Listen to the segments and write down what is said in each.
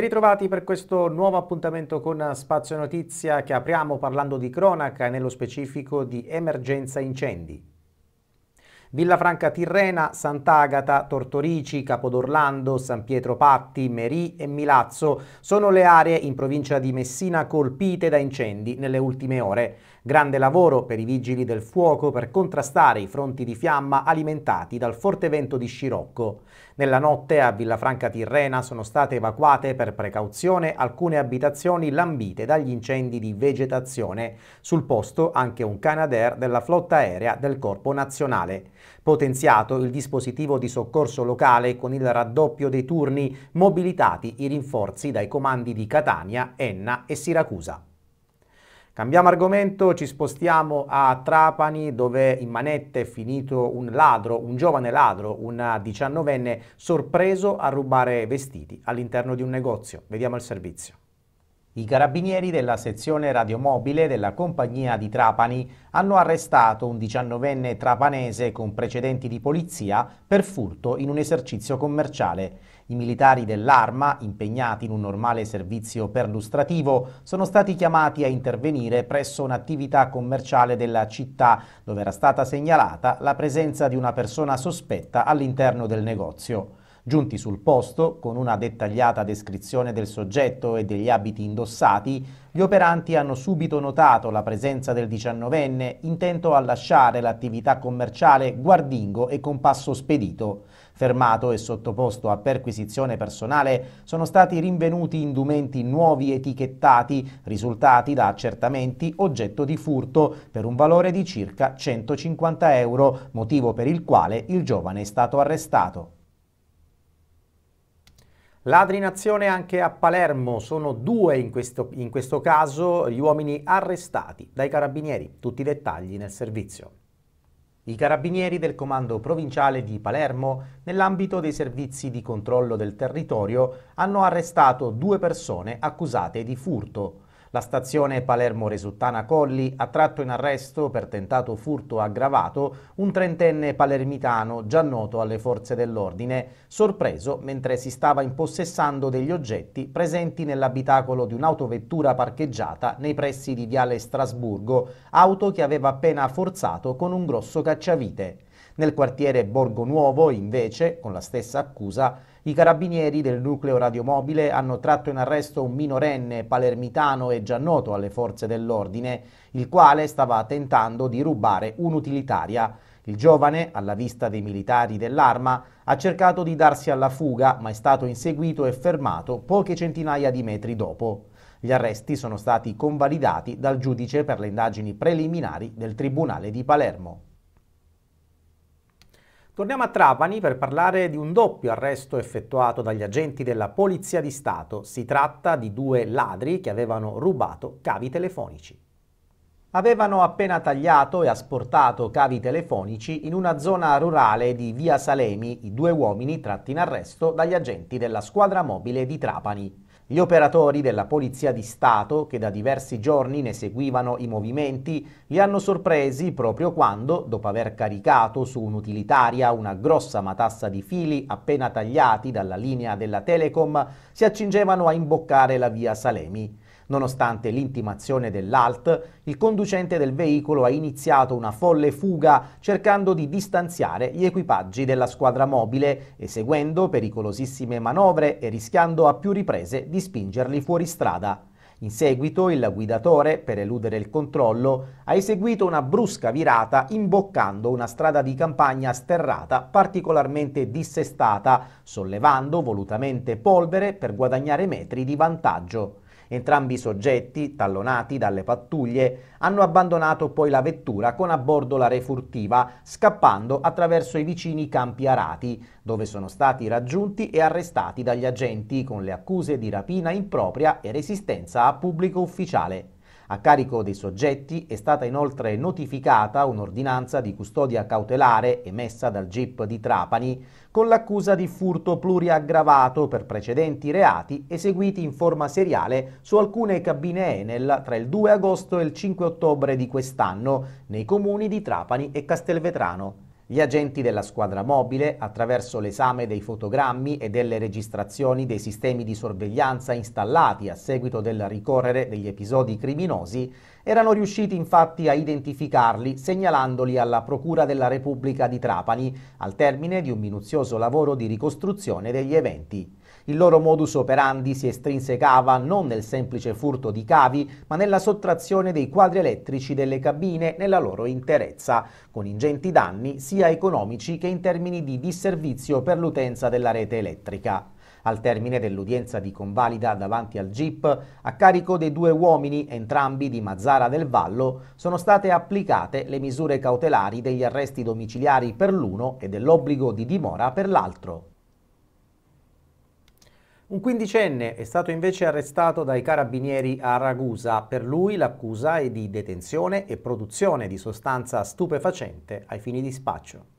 Ben ritrovati per questo nuovo appuntamento con Spazio Notizia che apriamo parlando di cronaca e nello specifico di emergenza incendi. Villa Franca Tirrena, Sant'Agata, Tortorici, Capodorlando, San Pietro Patti, Merì e Milazzo sono le aree in provincia di Messina colpite da incendi nelle ultime ore. Grande lavoro per i vigili del fuoco per contrastare i fronti di fiamma alimentati dal forte vento di Scirocco. Nella notte a Villafranca Tirrena sono state evacuate per precauzione alcune abitazioni lambite dagli incendi di vegetazione. Sul posto anche un Canadair della flotta aerea del Corpo Nazionale. Potenziato il dispositivo di soccorso locale con il raddoppio dei turni, mobilitati i rinforzi dai comandi di Catania, Enna e Siracusa. Cambiamo argomento, ci spostiamo a Trapani dove in manette è finito un ladro, un giovane ladro, un diciannovenne sorpreso a rubare vestiti all'interno di un negozio. Vediamo il servizio. I carabinieri della sezione radiomobile della compagnia di Trapani hanno arrestato un diciannovenne trapanese con precedenti di polizia per furto in un esercizio commerciale. I militari dell'Arma, impegnati in un normale servizio perlustrativo, sono stati chiamati a intervenire presso un'attività commerciale della città, dove era stata segnalata la presenza di una persona sospetta all'interno del negozio. Giunti sul posto, con una dettagliata descrizione del soggetto e degli abiti indossati, gli operanti hanno subito notato la presenza del 19enne intento a lasciare l'attività commerciale guardingo e con passo spedito. Fermato e sottoposto a perquisizione personale sono stati rinvenuti indumenti nuovi etichettati, risultati da accertamenti oggetto di furto per un valore di circa 150 euro, motivo per il quale il giovane è stato arrestato. Ladri in azione anche a Palermo, sono due in questo, in questo caso gli uomini arrestati dai carabinieri, tutti i dettagli nel servizio. I carabinieri del comando provinciale di Palermo, nell'ambito dei servizi di controllo del territorio, hanno arrestato due persone accusate di furto. La stazione Palermo-Resuttana Colli ha tratto in arresto per tentato furto aggravato un trentenne palermitano già noto alle forze dell'ordine, sorpreso mentre si stava impossessando degli oggetti presenti nell'abitacolo di un'autovettura parcheggiata nei pressi di Viale Strasburgo, auto che aveva appena forzato con un grosso cacciavite. Nel quartiere Borgo Nuovo, invece, con la stessa accusa, i carabinieri del nucleo radiomobile hanno tratto in arresto un minorenne palermitano e già noto alle forze dell'ordine, il quale stava tentando di rubare un'utilitaria. Il giovane, alla vista dei militari dell'arma, ha cercato di darsi alla fuga, ma è stato inseguito e fermato poche centinaia di metri dopo. Gli arresti sono stati convalidati dal giudice per le indagini preliminari del Tribunale di Palermo. Torniamo a Trapani per parlare di un doppio arresto effettuato dagli agenti della Polizia di Stato. Si tratta di due ladri che avevano rubato cavi telefonici. Avevano appena tagliato e asportato cavi telefonici in una zona rurale di Via Salemi i due uomini tratti in arresto dagli agenti della squadra mobile di Trapani. Gli operatori della Polizia di Stato, che da diversi giorni ne seguivano i movimenti, li hanno sorpresi proprio quando, dopo aver caricato su un'utilitaria una grossa matassa di fili appena tagliati dalla linea della Telecom, si accingevano a imboccare la via Salemi. Nonostante l'intimazione dell'ALT, il conducente del veicolo ha iniziato una folle fuga cercando di distanziare gli equipaggi della squadra mobile, eseguendo pericolosissime manovre e rischiando a più riprese di spingerli fuori strada. In seguito il guidatore, per eludere il controllo, ha eseguito una brusca virata imboccando una strada di campagna sterrata particolarmente dissestata, sollevando volutamente polvere per guadagnare metri di vantaggio. Entrambi i soggetti, tallonati dalle pattuglie, hanno abbandonato poi la vettura con a bordo la refurtiva, scappando attraverso i vicini campi arati, dove sono stati raggiunti e arrestati dagli agenti con le accuse di rapina impropria e resistenza a pubblico ufficiale. A carico dei soggetti è stata inoltre notificata un'ordinanza di custodia cautelare emessa dal GIP di Trapani con l'accusa di furto pluriaggravato per precedenti reati eseguiti in forma seriale su alcune cabine Enel tra il 2 agosto e il 5 ottobre di quest'anno nei comuni di Trapani e Castelvetrano gli agenti della squadra mobile, attraverso l'esame dei fotogrammi e delle registrazioni dei sistemi di sorveglianza installati a seguito del ricorrere degli episodi criminosi, erano riusciti infatti a identificarli segnalandoli alla Procura della Repubblica di Trapani al termine di un minuzioso lavoro di ricostruzione degli eventi. Il loro modus operandi si estrinsecava non nel semplice furto di cavi, ma nella sottrazione dei quadri elettrici delle cabine nella loro interezza, con ingenti danni sia economici che in termini di disservizio per l'utenza della rete elettrica. Al termine dell'udienza di convalida davanti al GIP, a carico dei due uomini, entrambi di Mazzara del Vallo, sono state applicate le misure cautelari degli arresti domiciliari per l'uno e dell'obbligo di dimora per l'altro. Un quindicenne è stato invece arrestato dai carabinieri a Ragusa. Per lui l'accusa è di detenzione e produzione di sostanza stupefacente ai fini di spaccio.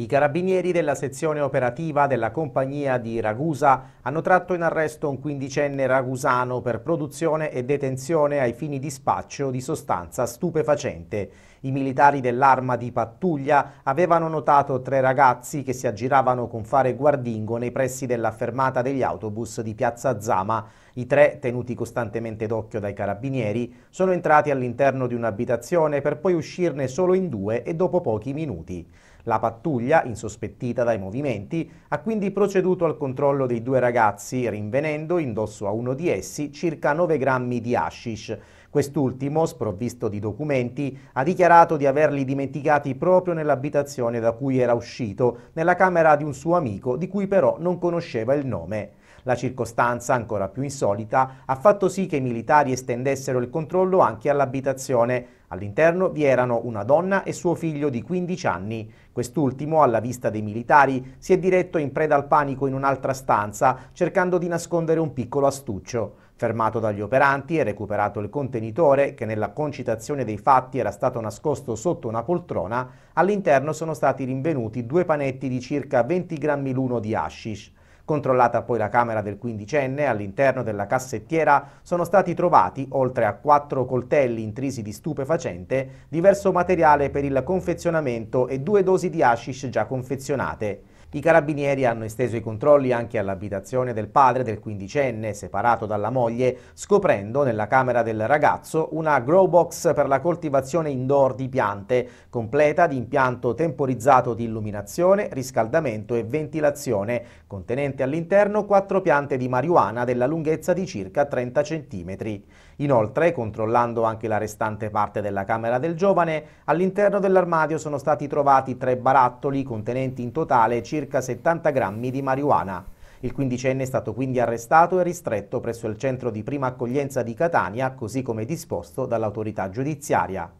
I carabinieri della sezione operativa della compagnia di Ragusa hanno tratto in arresto un quindicenne ragusano per produzione e detenzione ai fini di spaccio di sostanza stupefacente. I militari dell'arma di pattuglia avevano notato tre ragazzi che si aggiravano con fare guardingo nei pressi della fermata degli autobus di Piazza Zama. I tre, tenuti costantemente d'occhio dai carabinieri, sono entrati all'interno di un'abitazione per poi uscirne solo in due e dopo pochi minuti. La pattuglia, insospettita dai movimenti, ha quindi proceduto al controllo dei due ragazzi, rinvenendo indosso a uno di essi circa 9 grammi di hashish. Quest'ultimo, sprovvisto di documenti, ha dichiarato di averli dimenticati proprio nell'abitazione da cui era uscito, nella camera di un suo amico di cui però non conosceva il nome. La circostanza, ancora più insolita, ha fatto sì che i militari estendessero il controllo anche all'abitazione. All'interno vi erano una donna e suo figlio di 15 anni. Quest'ultimo, alla vista dei militari, si è diretto in preda al panico in un'altra stanza, cercando di nascondere un piccolo astuccio. Fermato dagli operanti e recuperato il contenitore, che nella concitazione dei fatti era stato nascosto sotto una poltrona, all'interno sono stati rinvenuti due panetti di circa 20 grammi l'uno di hashish. Controllata poi la camera del quindicenne, all'interno della cassettiera sono stati trovati, oltre a quattro coltelli intrisi di stupefacente, diverso materiale per il confezionamento e due dosi di hashish già confezionate. I carabinieri hanno esteso i controlli anche all'abitazione del padre del quindicenne, separato dalla moglie, scoprendo nella camera del ragazzo una grow box per la coltivazione indoor di piante, completa di impianto temporizzato di illuminazione, riscaldamento e ventilazione, contenente all'interno quattro piante di marijuana della lunghezza di circa 30 cm. Inoltre, controllando anche la restante parte della camera del giovane, all'interno dell'armadio sono stati trovati tre barattoli contenenti in totale circa circa 70 grammi di marijuana. Il quindicenne è stato quindi arrestato e ristretto presso il centro di prima accoglienza di Catania, così come disposto dall'autorità giudiziaria.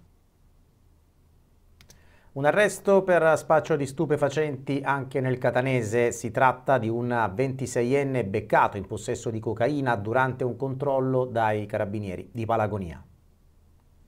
Un arresto per spaccio di stupefacenti anche nel catanese. Si tratta di un 26enne beccato in possesso di cocaina durante un controllo dai carabinieri di Palagonia.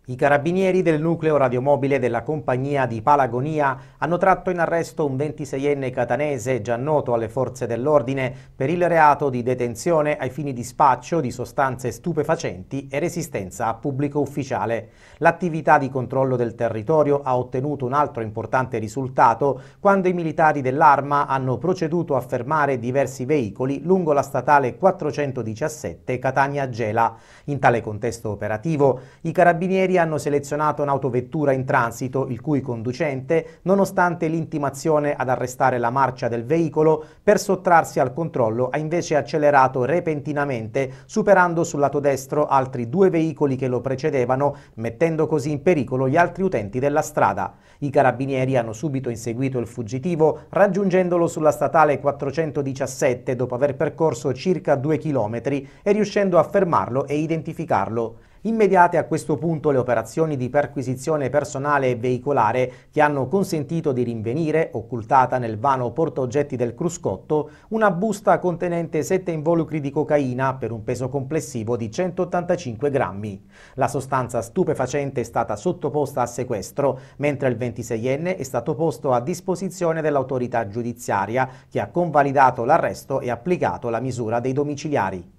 I carabinieri del nucleo radiomobile della compagnia di Palagonia hanno tratto in arresto un 26enne catanese già noto alle forze dell'ordine per il reato di detenzione ai fini di spaccio di sostanze stupefacenti e resistenza a pubblico ufficiale. L'attività di controllo del territorio ha ottenuto un altro importante risultato quando i militari dell'arma hanno proceduto a fermare diversi veicoli lungo la statale 417 Catania-Gela. In tale contesto operativo i carabinieri carabinieri hanno selezionato un'autovettura in transito, il cui conducente, nonostante l'intimazione ad arrestare la marcia del veicolo, per sottrarsi al controllo ha invece accelerato repentinamente, superando sul lato destro altri due veicoli che lo precedevano, mettendo così in pericolo gli altri utenti della strada. I carabinieri hanno subito inseguito il fuggitivo, raggiungendolo sulla statale 417 dopo aver percorso circa 2 km e riuscendo a fermarlo e identificarlo. Immediate a questo punto le operazioni di perquisizione personale e veicolare che hanno consentito di rinvenire, occultata nel vano portaoggetti del cruscotto, una busta contenente sette involucri di cocaina per un peso complessivo di 185 grammi. La sostanza stupefacente è stata sottoposta a sequestro, mentre il 26enne è stato posto a disposizione dell'autorità giudiziaria che ha convalidato l'arresto e applicato la misura dei domiciliari.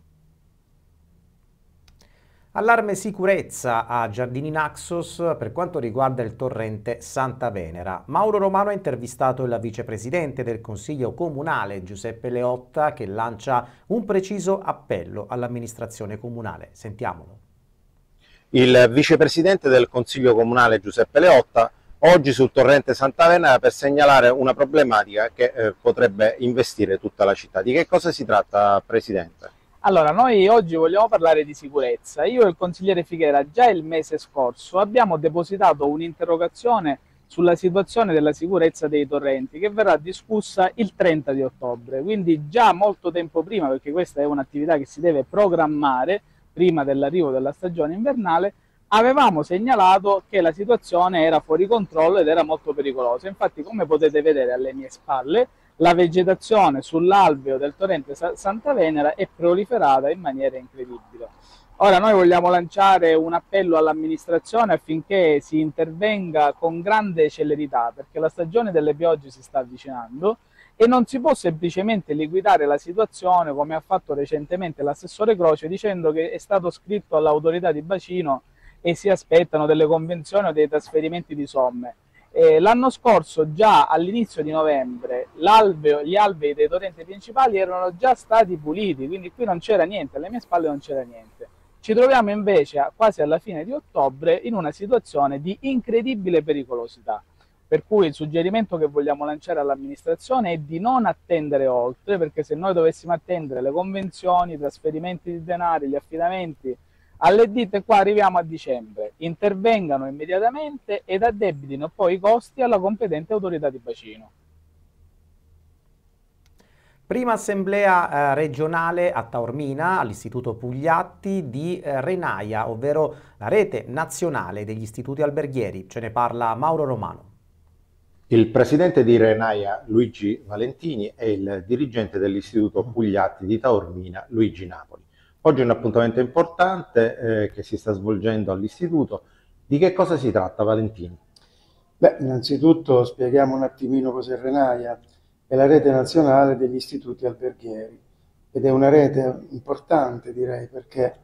Allarme sicurezza a Giardini Naxos per quanto riguarda il torrente Santa Venera. Mauro Romano ha intervistato il vicepresidente del Consiglio Comunale Giuseppe Leotta che lancia un preciso appello all'amministrazione comunale. Sentiamolo. Il vicepresidente del Consiglio Comunale Giuseppe Leotta oggi sul torrente Santa Venera per segnalare una problematica che eh, potrebbe investire tutta la città. Di che cosa si tratta, Presidente? Allora, noi oggi vogliamo parlare di sicurezza. Io e il consigliere Fighera già il mese scorso abbiamo depositato un'interrogazione sulla situazione della sicurezza dei torrenti che verrà discussa il 30 di ottobre, quindi già molto tempo prima, perché questa è un'attività che si deve programmare prima dell'arrivo della stagione invernale, avevamo segnalato che la situazione era fuori controllo ed era molto pericolosa. Infatti, come potete vedere alle mie spalle, la vegetazione sull'alveo del torrente Santa Venera è proliferata in maniera incredibile. Ora noi vogliamo lanciare un appello all'amministrazione affinché si intervenga con grande celerità perché la stagione delle piogge si sta avvicinando e non si può semplicemente liquidare la situazione come ha fatto recentemente l'assessore Croce dicendo che è stato scritto all'autorità di bacino e si aspettano delle convenzioni o dei trasferimenti di somme. Eh, l'anno scorso, già all'inizio di novembre, l'alveo, gli alvei dei torrenti principali erano già stati puliti, quindi qui non c'era niente, alle mie spalle non c'era niente. Ci troviamo invece a, quasi alla fine di ottobre in una situazione di incredibile pericolosità. Per cui il suggerimento che vogliamo lanciare all'amministrazione è di non attendere oltre, perché se noi dovessimo attendere le convenzioni, i trasferimenti di denari, gli affidamenti alle ditte, qua arriviamo a dicembre intervengano immediatamente ed addebitino poi i costi alla competente autorità di bacino. Prima assemblea eh, regionale a Taormina all'Istituto Pugliatti di eh, Renaia, ovvero la rete nazionale degli istituti alberghieri. Ce ne parla Mauro Romano. Il presidente di Renaia Luigi Valentini e il dirigente dell'Istituto Pugliatti di Taormina Luigi Napoli. Oggi è un appuntamento importante eh, che si sta svolgendo all'Istituto. Di che cosa si tratta, Valentini? Beh, innanzitutto spieghiamo un attimino cos'è Renaia. È la rete nazionale degli istituti alberghieri ed è una rete importante, direi, perché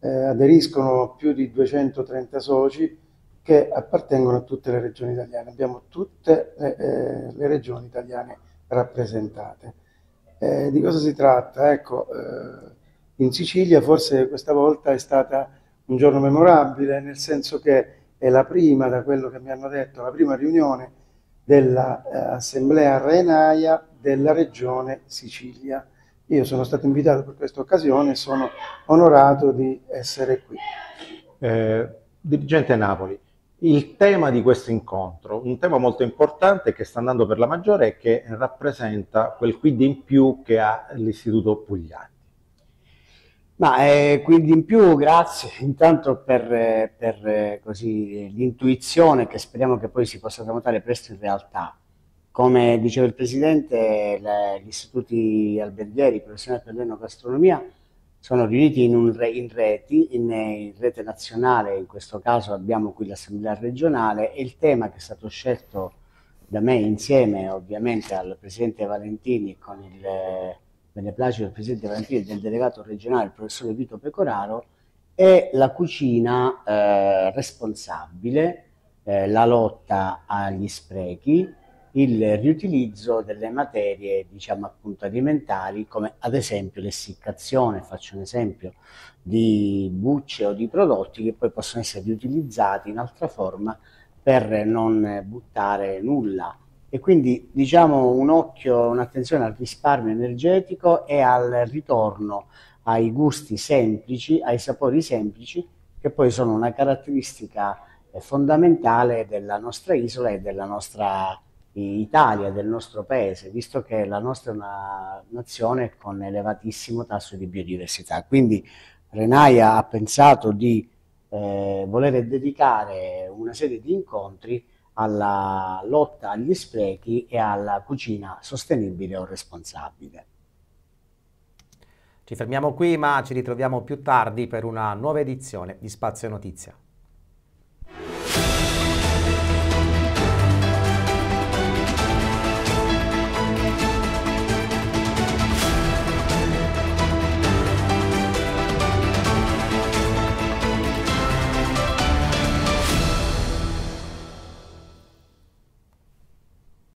eh, aderiscono più di 230 soci che appartengono a tutte le regioni italiane. Abbiamo tutte le, eh, eh, le regioni italiane rappresentate. Eh, di cosa si tratta? Ecco, eh, in Sicilia, forse questa volta è stata un giorno memorabile, nel senso che è la prima, da quello che mi hanno detto, la prima riunione dell'Assemblea eh, Renaia della Regione Sicilia. Io sono stato invitato per questa occasione e sono onorato di essere qui. Eh, dirigente Napoli, il tema di questo incontro, un tema molto importante che sta andando per la maggiore e che rappresenta quel quid in più che ha l'Istituto Pugliani. Ma eh, quindi in più grazie intanto per, eh, per eh, così, l'intuizione che speriamo che poi si possa tramutare presto in realtà. Come diceva il Presidente, le, gli istituti alberghieri professionali per l'enogastronomia sono riuniti in, un re, in reti, in, eh, in, rete nazionale, in questo caso abbiamo qui l'Assemblea regionale e il tema che è stato scelto da me insieme ovviamente al Presidente Valentini con il beneplacito del Presidente Valentini e del delegato regionale, il professore Vito Pecoraro, è la cucina eh, responsabile, eh, la lotta agli sprechi, il riutilizzo delle materie diciamo appunto alimentari come ad esempio l'essiccazione, faccio un esempio, di bucce o di prodotti che poi possono essere riutilizzati in altra forma per non buttare nulla e quindi diciamo un occhio, un'attenzione al risparmio energetico e al ritorno ai gusti semplici, ai sapori semplici, che poi sono una caratteristica eh, fondamentale della nostra isola e della nostra eh, Italia, del nostro paese, visto che la nostra è una nazione con elevatissimo tasso di biodiversità. Quindi Renaia ha pensato di eh, voler dedicare una serie di incontri alla lotta agli sprechi e alla cucina sostenibile o responsabile. Ci fermiamo qui ma ci ritroviamo più tardi per una nuova edizione di Spazio Notizia.